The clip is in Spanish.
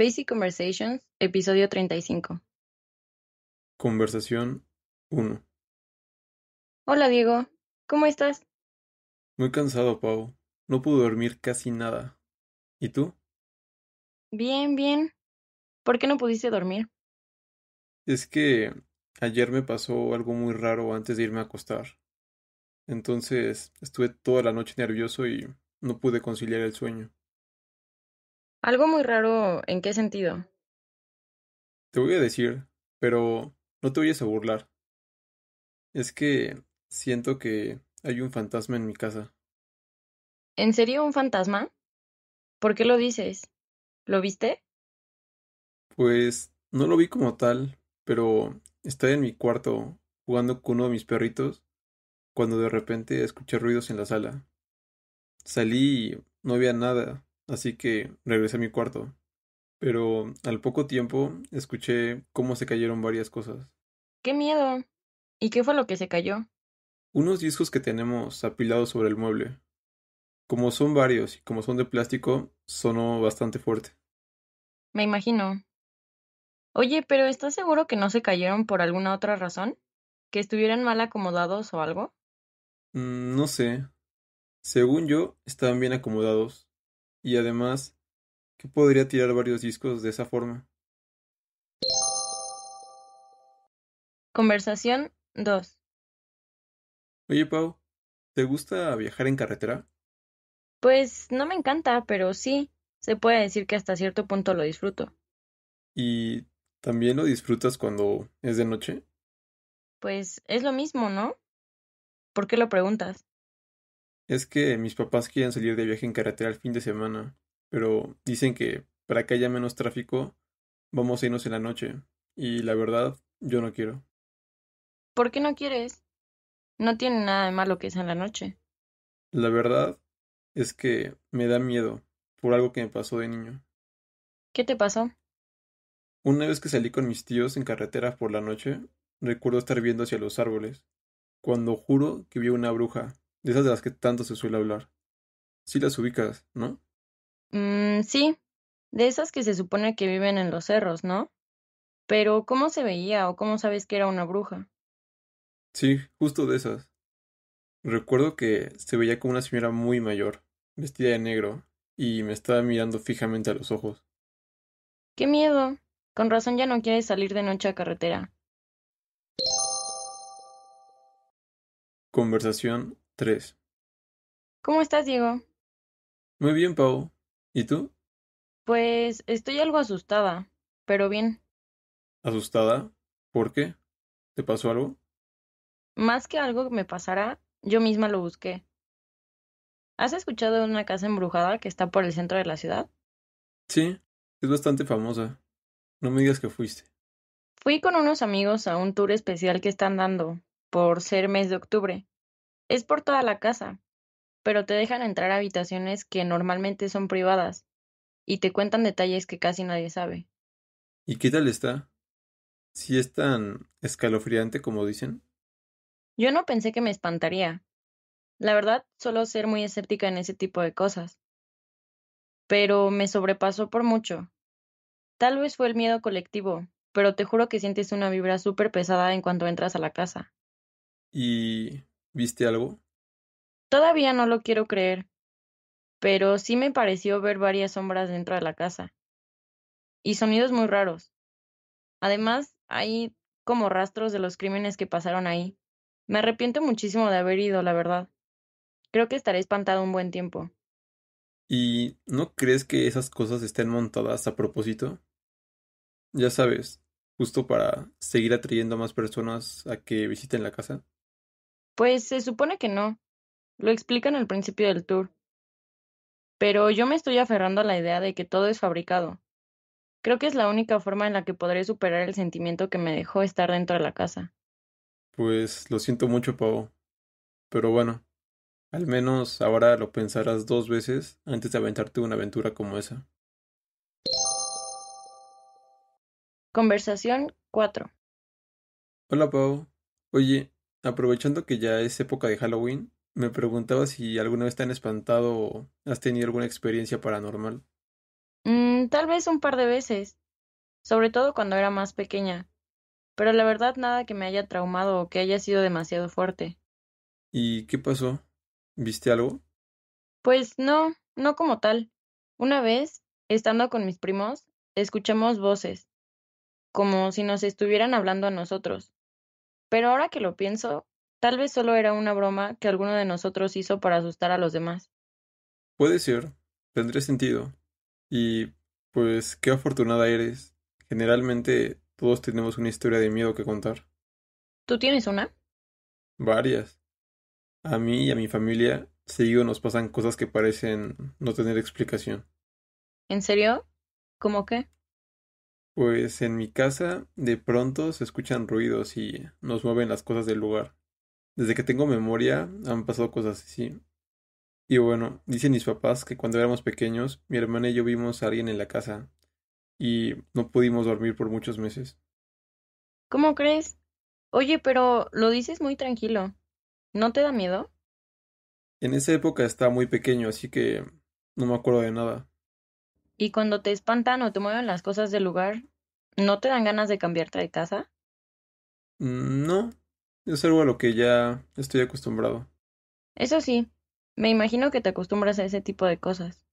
Basic Conversations, episodio 35. Conversación 1. Hola Diego, ¿cómo estás? Muy cansado, Pau. No pude dormir casi nada. ¿Y tú? Bien, bien. ¿Por qué no pudiste dormir? Es que ayer me pasó algo muy raro antes de irme a acostar. Entonces estuve toda la noche nervioso y no pude conciliar el sueño. Algo muy raro, ¿en qué sentido? Te voy a decir, pero no te vayas a burlar. Es que siento que hay un fantasma en mi casa. ¿En serio un fantasma? ¿Por qué lo dices? ¿Lo viste? Pues no lo vi como tal, pero estaba en mi cuarto jugando con uno de mis perritos cuando de repente escuché ruidos en la sala. Salí y no había nada, así que regresé a mi cuarto. Pero al poco tiempo escuché cómo se cayeron varias cosas. ¡Qué miedo! ¿Y qué fue lo que se cayó? Unos discos que tenemos apilados sobre el mueble. Como son varios y como son de plástico, sonó bastante fuerte. Me imagino. Oye, pero ¿estás seguro que no se cayeron por alguna otra razón? ¿Que estuvieran mal acomodados o algo? Mm, no sé. Según yo, estaban bien acomodados. Y además, ¿qué podría tirar varios discos de esa forma. Conversación 2. Oye, Pau, ¿te gusta viajar en carretera? Pues no me encanta, pero sí, se puede decir que hasta cierto punto lo disfruto. ¿Y también lo disfrutas cuando es de noche? Pues es lo mismo, ¿no? ¿Por qué lo preguntas? Es que mis papás quieren salir de viaje en carretera el fin de semana, pero dicen que para que haya menos tráfico, vamos a irnos en la noche. Y la verdad, yo no quiero. ¿Por qué no quieres? No tiene nada de malo que sea en la noche. La verdad es que me da miedo por algo que me pasó de niño. ¿Qué te pasó? Una vez que salí con mis tíos en carretera por la noche, recuerdo estar viendo hacia los árboles, cuando juro que vi una bruja, de esas de las que tanto se suele hablar. Sí las ubicas, ¿no? Mm, sí, de esas que se supone que viven en los cerros, ¿no? Pero ¿cómo se veía o cómo sabes que era una bruja? Sí, justo de esas. Recuerdo que se veía como una señora muy mayor, vestida de negro, y me estaba mirando fijamente a los ojos. ¡Qué miedo! Con razón ya no quieres salir de noche a carretera. Conversación 3. ¿Cómo estás, Diego? Muy bien, Pau. ¿Y tú? Pues estoy algo asustada, pero bien. ¿Asustada? ¿Por qué? ¿Te pasó algo? Más que algo que me pasará, yo misma lo busqué. ¿Has escuchado de una casa embrujada que está por el centro de la ciudad? Sí, es bastante famosa. No me digas que fuiste. Fui con unos amigos a un tour especial que están dando, por ser mes de octubre. Es por toda la casa, pero te dejan entrar a habitaciones que normalmente son privadas y te cuentan detalles que casi nadie sabe. ¿Y qué tal está? ¿Si es tan escalofriante como dicen? Yo no pensé que me espantaría. La verdad, suelo ser muy escéptica en ese tipo de cosas. Pero me sobrepasó por mucho. Tal vez fue el miedo colectivo, pero te juro que sientes una vibra súper pesada en cuanto entras a la casa. ¿Y ¿Viste algo? Todavía no lo quiero creer, pero sí me pareció ver varias sombras dentro de la casa. Y sonidos muy raros. Además, hay como rastros de los crímenes que pasaron ahí. Me arrepiento muchísimo de haber ido, la verdad. Creo que estaré espantado un buen tiempo. ¿Y no crees que esas cosas estén montadas a propósito? Ya sabes, justo para seguir atrayendo a más personas a que visiten la casa. Pues se supone que no. Lo explican al principio del tour. Pero yo me estoy aferrando a la idea de que todo es fabricado. Creo que es la única forma en la que podré superar el sentimiento que me dejó estar dentro de la casa. Pues lo siento mucho, Pau. Pero bueno, al menos ahora lo pensarás dos veces antes de aventarte una aventura como esa. Conversación 4. Hola, Pau. Oye, aprovechando que ya es época de Halloween, me preguntaba si alguna vez te han espantado o has tenido alguna experiencia paranormal. Mm, tal vez un par de veces, sobre todo cuando era más pequeña, pero la verdad nada que me haya traumado o que haya sido demasiado fuerte. ¿Y qué pasó? ¿Viste algo? Pues no, no como tal. Una vez, estando con mis primos, escuchamos voces, como si nos estuvieran hablando a nosotros. Pero ahora que lo pienso, tal vez solo era una broma que alguno de nosotros hizo para asustar a los demás. Puede ser, tendré sentido. Y pues qué afortunada eres. Generalmente todos tenemos una historia de miedo que contar. ¿Tú tienes una? Varias. A mí y a mi familia seguido nos pasan cosas que parecen no tener explicación. ¿En serio? ¿Cómo qué? Pues en mi casa de pronto se escuchan ruidos y nos mueven las cosas del lugar. Desde que tengo memoria han pasado cosas así. Y bueno, dicen mis papás que cuando éramos pequeños, mi hermana y yo vimos a alguien en la casa y no pudimos dormir por muchos meses. ¿Cómo crees? Oye, pero lo dices muy tranquilo. ¿No te da miedo? En esa época estaba muy pequeño, así que no me acuerdo de nada. Y cuando te espantan o te mueven las cosas del lugar, ¿no te dan ganas de cambiarte de casa? Mm, no, es algo a lo que ya estoy acostumbrado. Eso sí, me imagino que te acostumbras a ese tipo de cosas.